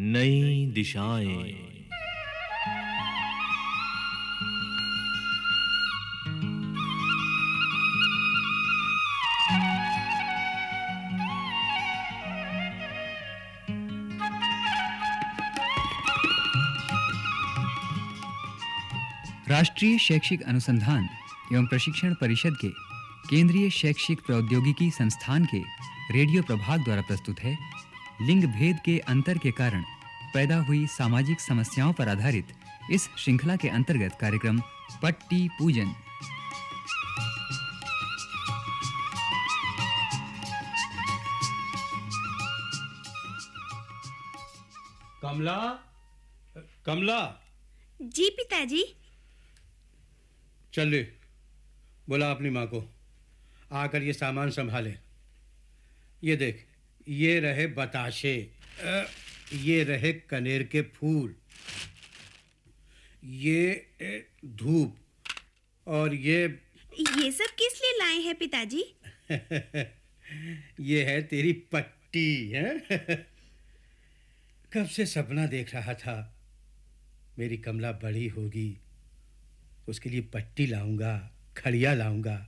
नई दिशाएं राष्ट्रीय शैक्षिक अनुसंधान एवं प्रशिक्षण परिषद के केंद्रीय शैक्षिक प्रौद्योगिकी संस्थान के रेडियो प्रभाग द्वारा प्रस्तुत है लिंग भेद के अंतर के कारण पैदा हुई सामाजिक समस्याओं पर आधारित इस श्रृंखला के अंतर्गत कार्यक्रम पट्टी पूजन कमला कमला जी पिताजी चल ले बोला अपनी मां को आकर ये सामान संभाले ये देख ये रहे बताशे ये रहे कनेर के फूल ये धूप और ये ये सब किस लिए लाए हैं पिताजी ये है तेरी पट्टी है कब से सपना देख रहा था मेरी कमला बड़ी होगी उसके लिए पट्टी लाऊंगा खड़िया लाऊंगा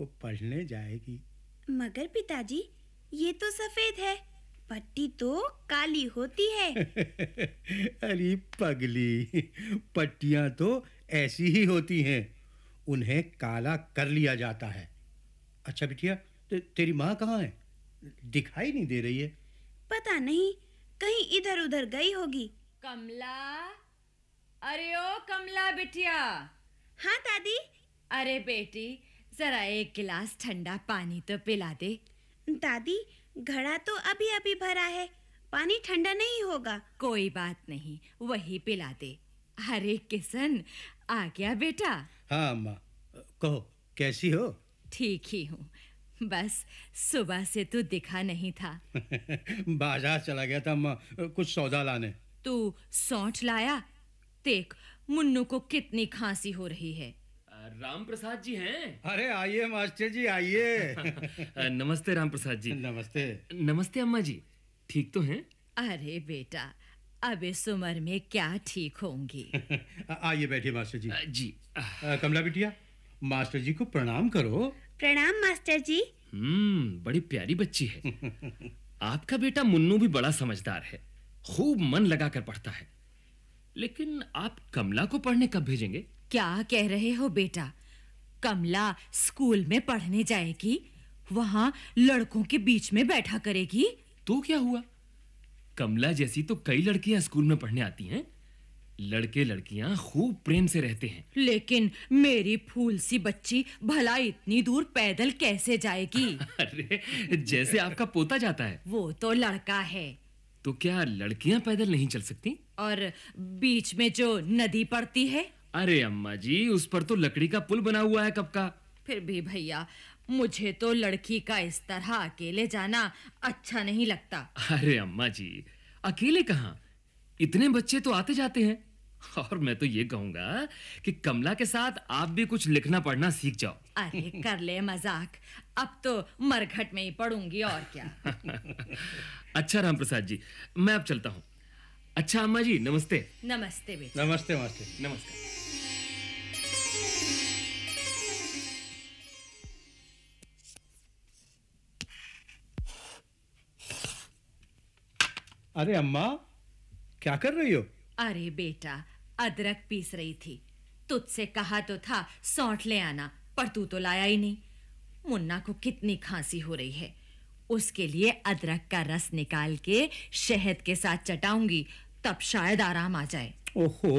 वो पढ़ने जाएगी मगर पिताजी ये तो सफेद है पट्टी तो काली होती है अरे पगली पट्टियां तो ऐसी ही होती हैं उन्हें काला कर लिया जाता है अच्छा बिटिया ते, तेरी माँ कहाँ है दिखाई नहीं दे रही है पता नहीं कहीं इधर-उधर गई होगी कमला अरे ओ कमला बिटिया हाँ दादी अरे बेटी जरा एक गिलास ठंडा पानी तो पिला दे दादी घड़ा तो अभी अभी भरा है पानी ठंडा नहीं होगा कोई बात नहीं वही पिला दे अरे किशन आ गया बेटा हाँ अम्मा कहो कैसी हो ठीक ही हूँ बस सुबह से तू तो दिखा नहीं था बाजार चला गया था अम्मा कुछ सौदा लाने तू सौंठ लाया देख मुन्नू को कितनी खांसी हो रही है राम प्रसाद जी हैं अरे आइए मास्टर जी आइए नमस्ते राम प्रसाद जी नमस्ते नमस्ते अम्मा जी ठीक तो हैं अरे बेटा अब इस उम्र में क्या ठीक होंगी आइए बैठिए मास्टर जी जी कमला बिटिया मास्टर जी को प्रणाम करो प्रणाम मास्टर जी हम्म बड़ी प्यारी बच्ची है आपका बेटा मुन्नू भी बड़ा समझदार है खूब मन लगाकर पढ़ता है लेकिन आप कमला को पढ़ने कब भेजेंगे क्या कह रहे हो बेटा कमला स्कूल में पढ़ने जाएगी वहां लड़कों के बीच में बैठा करेगी तो क्या हुआ कमला जैसी तो कई लड़कियां स्कूल में पढ़ने आती हैं लड़के लड़कियां खूब प्रेम से रहते हैं लेकिन मेरी फूल सी बच्ची भला इतनी दूर पैदल कैसे जाएगी अरे जैसे आपका पोता जाता है वो तो लड़का है तो क्या लड़कियां पैदल नहीं चल सकती और बीच में जो नदी पड़ती है अरे अम्मा जी उस पर तो लकड़ी का पुल बना हुआ है कब का फिर भी भैया मुझे तो लड़की का इस तरह अकेले जाना अच्छा नहीं लगता अरे अम्मा जी अकेले कहां इतने बच्चे तो आते जाते हैं और मैं तो यह कहूंगा कि कमला के साथ आप भी कुछ लिखना पढ़ना सीख जाओ अरे कर ले मजाक अब तो मरघट में ही पढ़ूंगी और क्या अच्छा राम प्रसाद जी मैं अब चलता हूँ अच्छा अम्मा जी नमस्ते नमस्ते बेटा नमस्ते नमस्ते नमस्कार अरे अम्मा क्या कर रही हो अरे बेटा अदरक पीस रही थी तुझसे कहा तो था सौंठ ले आना पर तू तो लाया ही नहीं मुन्ना को कितनी खांसी हो रही है उसके लिए अदरक का रस निकाल के शहद के साथ चटाऊंगी तब शायद आराम आ जाए ओहो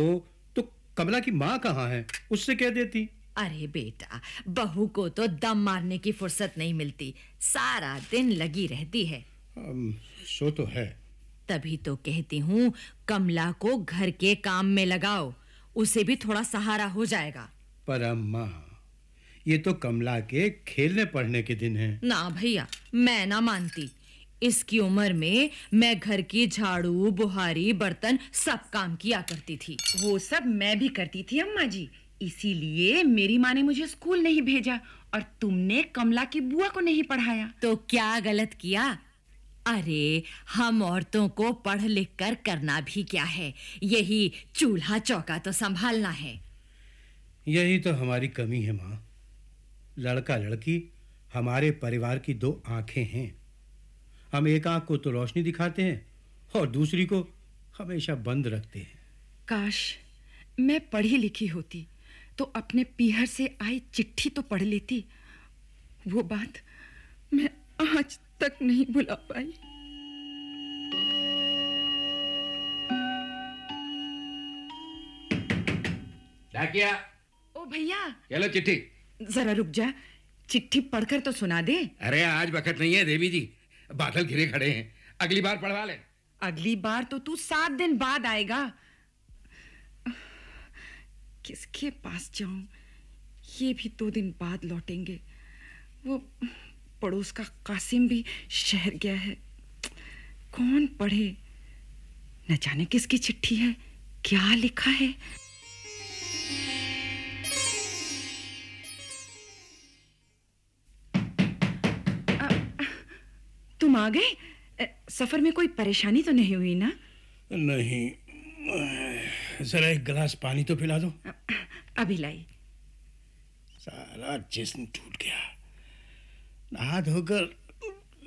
तो कमला की माँ कहाँ है उससे कह देती अरे बेटा बहू को तो दम मारने की फुर्सत नहीं मिलती सारा दिन लगी रहती है सो तो है तभी तो कहती हूँ कमला को घर के काम में लगाओ उसे भी थोड़ा सहारा हो जाएगा पर अम्मा ये तो कमला के खेलने पढ़ने के दिन हैं ना भैया मैं ना मानती इसकी उम्र में मैं घर की झाड़ू बुहारी बर्तन सब काम किया करती थी वो सब मैं भी करती थी अम्मा जी इसीलिए मेरी माँ ने मुझे स्कूल नहीं भेजा और तुमने कमला की बुआ को नहीं पढ़ाया तो क्या गलत किया अरे हम औरतों को पढ़ लिख कर करना भी क्या है यही चूल्हा चौका तो संभालना है यही तो हमारी कमी है माँ लड़का लड़की हमारे परिवार की दो आंखें हैं हम एक आंख को तो रोशनी दिखाते हैं और दूसरी को हमेशा बंद रखते हैं काश मैं पढ़ी लिखी होती तो अपने पीहर से आई चिट्ठी तो पढ़ लेती वो बात मैं आज तक नहीं बुला पाई ओ भैया ये लो चिट्ठी जरा रुक जा चिट्ठी पढ़कर तो सुना दे अरे आज वक्त नहीं है देवी जी बादल घिरे खड़े हैं अगली बार पढ़वा ले अगली बार तो तू सात दिन बाद आएगा किसके पास जाऊं ये भी दो दिन बाद लौटेंगे वो पड़ोस का कासिम भी शहर गया है कौन पढ़े न जाने किसकी चिट्ठी है क्या लिखा है तुम आ गए सफर में कोई परेशानी तो नहीं हुई ना नहीं जरा एक गिलास पानी तो पिला दो अभी लाई सारा जिस्म टूट गया नहा धोकर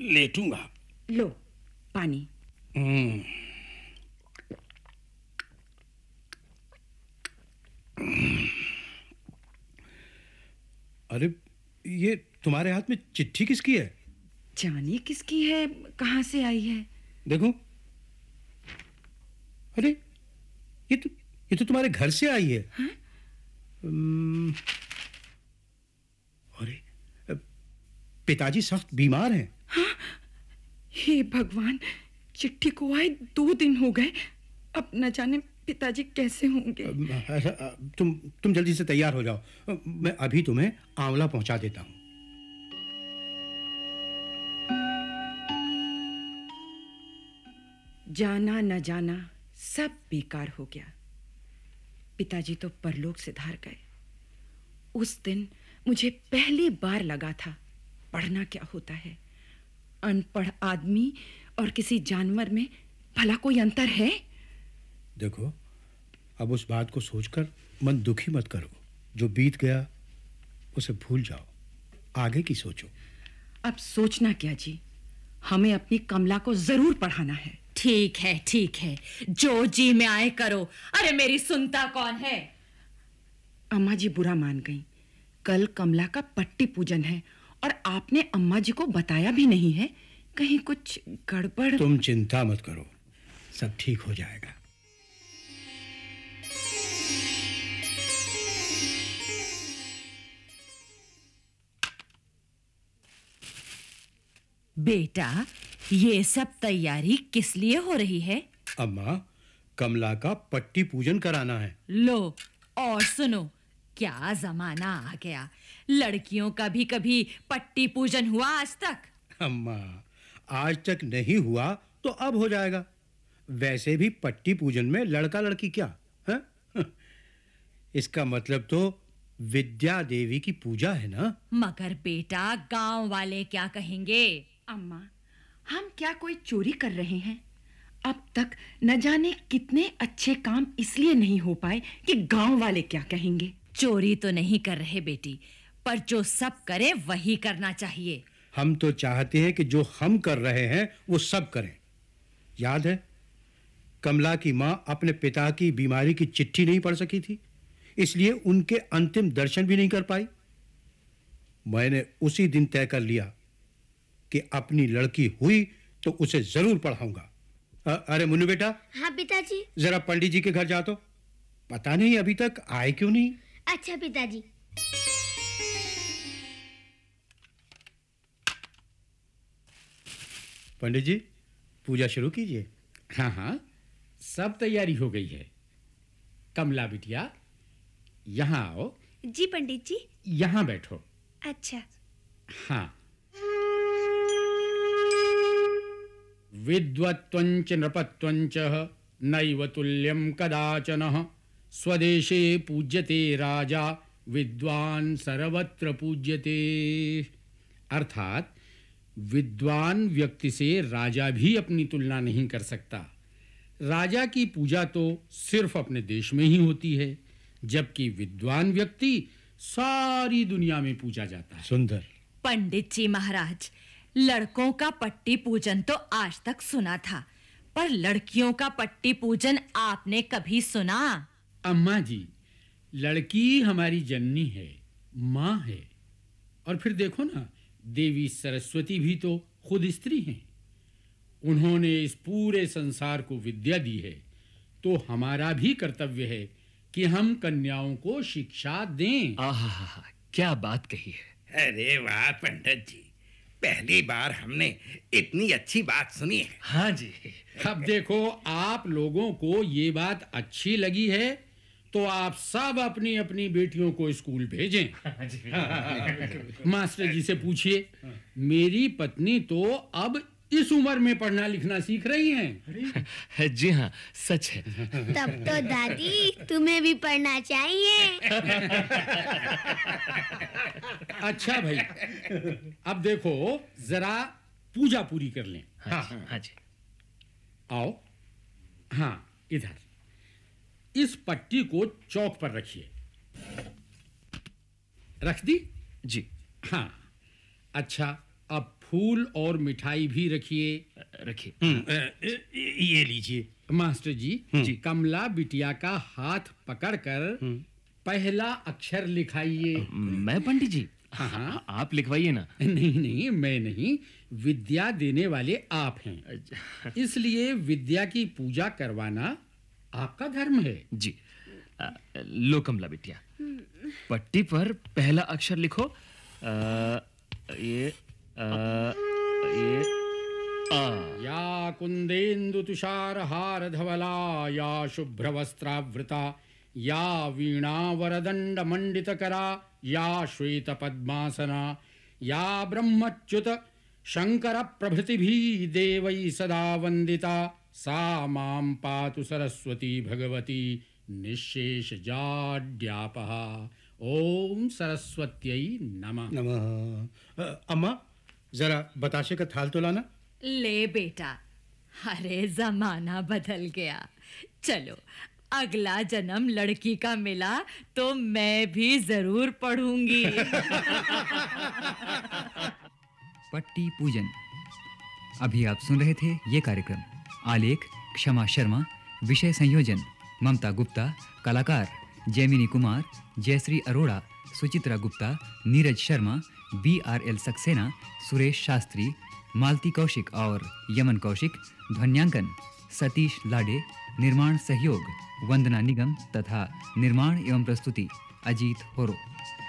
लेटूंगा लो पानी हम्म। अरे ये तुम्हारे हाथ में चिट्ठी किसकी है जानी किसकी है कहां से आई है देखो अरे ये तो ये तो तुम्हारे घर से आई है हाँ? हम्म। पिताजी सख्त बीमार हैं हाँ? हे भगवान चिट्ठी को आए दो दिन हो गए अब न जाने पिताजी कैसे होंगे अच्छा, तुम तुम जल्दी से तैयार हो जाओ मैं अभी तुम्हें आंवला पहुंचा देता हूं जाना न जाना सब बेकार हो गया पिताजी तो परलोक से धार गए उस दिन मुझे पहली बार लगा था पढ़ना क्या होता है अनपढ़ आदमी और किसी जानवर में भला कोई अंतर है देखो अब उस बात को सोचकर मन दुखी मत करो जो बीत गया उसे भूल जाओ आगे की सोचो अब सोचना क्या जी हमें अपनी कमला को जरूर पढ़ाना है ठीक है ठीक है जो जी में आए करो अरे मेरी सुनता कौन है अम्मा जी बुरा मान गई कल कमला का पट्टी पूजन है और आपने अम्मा जी को बताया भी नहीं है कहीं कुछ गड़बड़ तुम चिंता मत करो सब ठीक हो जाएगा बेटा ये सब तैयारी किस लिए हो रही है अम्मा कमला का पट्टी पूजन कराना है लो और सुनो क्या जमाना आ गया लड़कियों का भी कभी पट्टी पूजन हुआ आज तक अम्मा आज तक नहीं हुआ तो अब हो जाएगा वैसे भी पट्टी पूजन में लड़का लड़की क्या है इसका मतलब तो विद्या देवी की पूजा है ना मगर बेटा गांव वाले क्या कहेंगे अम्मा हम क्या कोई चोरी कर रहे हैं अब तक न जाने कितने अच्छे काम इसलिए नहीं हो पाए कि गांव वाले क्या कहेंगे चोरी तो नहीं कर रहे बेटी पर जो सब करे वही करना चाहिए हम तो चाहते हैं कि जो हम कर रहे हैं वो सब करें याद है कमला की मां अपने पिता की बीमारी की चिट्ठी नहीं पढ़ सकी थी इसलिए उनके अंतिम दर्शन भी नहीं कर पाई मैंने उसी दिन तय कर लिया कि अपनी लड़की हुई तो उसे जरूर पढ़ाऊंगा अरे मुन्नू बेटा हाँ पिताजी जरा पंडित जी के घर जा तो पता नहीं अभी तक आए क्यों नहीं अच्छा पिताजी पंडित जी पूजा शुरू कीजिए हाँ हाँ सब तैयारी हो गई है कमला बिटिया यहाँ आओ जी पंडित जी यहाँ बैठो अच्छा हाँ विद्वत्वंच नृपत्वञ्च नैव तुल्यं कदाचनः स्वदेशे पूज्यते राजा विद्वान सर्वत्र पूज्यते अर्थात विद्वान व्यक्ति से राजा भी अपनी तुलना नहीं कर सकता राजा की पूजा तो सिर्फ अपने देश में ही होती है जबकि विद्वान व्यक्ति सारी दुनिया में पूजा जाता है सुंदर पंडित जी महाराज लड़कों का पट्टी पूजन तो आज तक सुना था पर लड़कियों का पट्टी पूजन आपने कभी सुना अम्मा जी लड़की हमारी जननी है माँ है और फिर देखो ना देवी सरस्वती भी तो खुद स्त्री हैं उन्होंने इस पूरे संसार को विद्या दी है तो हमारा भी कर्तव्य है कि हम कन्याओं को शिक्षा दें आहा क्या बात कही है अरे वाह पंडित जी पहली बार हमने इतनी अच्छी बात सुनी है हाँ जी अब देखो आप लोगों को ये बात अच्छी लगी है तो आप सब अपनी अपनी बेटियों को स्कूल भेजें हाँ मास्टर जी से पूछिए मेरी पत्नी तो अब इस उम्र में पढ़ना लिखना सीख रही हैं जी हाँ सच है तब तो दादी तुम्हें भी पढ़ना चाहिए अच्छा भाई अब देखो जरा पूजा पूरी कर लें हाँ, जी हाँ आओ हाँ इधर इस पट्टी को चौक पर रखिए रख दी जी हाँ अच्छा अब फूल और मिठाई भी रखिए रखिए हम्म। ये लीजिए मास्टर जी हम्म। जी कमला बिटिया का हाथ पकड़कर हम्म। पहला अक्षर लिखाइए मैं पंडित जी हाँ हाँ आप लिखवाइए ना नहीं नहीं मैं नहीं विद्या देने वाले आप हैं अच्छा। इसलिए विद्या की पूजा करवाना आपका धर्म है जी लोकमला बिटिया पट्टी पर पहला अक्षर लिखो आ, ये आ, ये या कुंदेन्दु तुषार हार धवला या शुभ्र वस्त्रावृता या वीणा वरदंड मंडित करा या श्वेत पद्मासना या ब्रह्मच्युत शंकर प्रभृति भी देवई सदा वंदिता सा पातु सरस्वती भगवती निशेष जाड्यापहा ओम सरस्वती नमः नमः अम्मा जरा बताशे का थाल तो लाना ले बेटा अरे जमाना बदल गया चलो अगला जन्म लड़की का मिला तो मैं भी जरूर पढ़ूंगी पट्टी पूजन अभी आप सुन रहे थे ये कार्यक्रम आलेख क्षमा शर्मा विषय संयोजन ममता गुप्ता कलाकार Jaimini Kumar Jayashree Arora Suchitra Gupta Neeraj Sharma B R L Saxena Suresh Shastri Malti Kaushik और यमन कौशिक ध्वन्यांकन सतीश लाडे निर्माण सहयोग वंदना निगम तथा निर्माण एवं प्रस्तुति अजीत होरो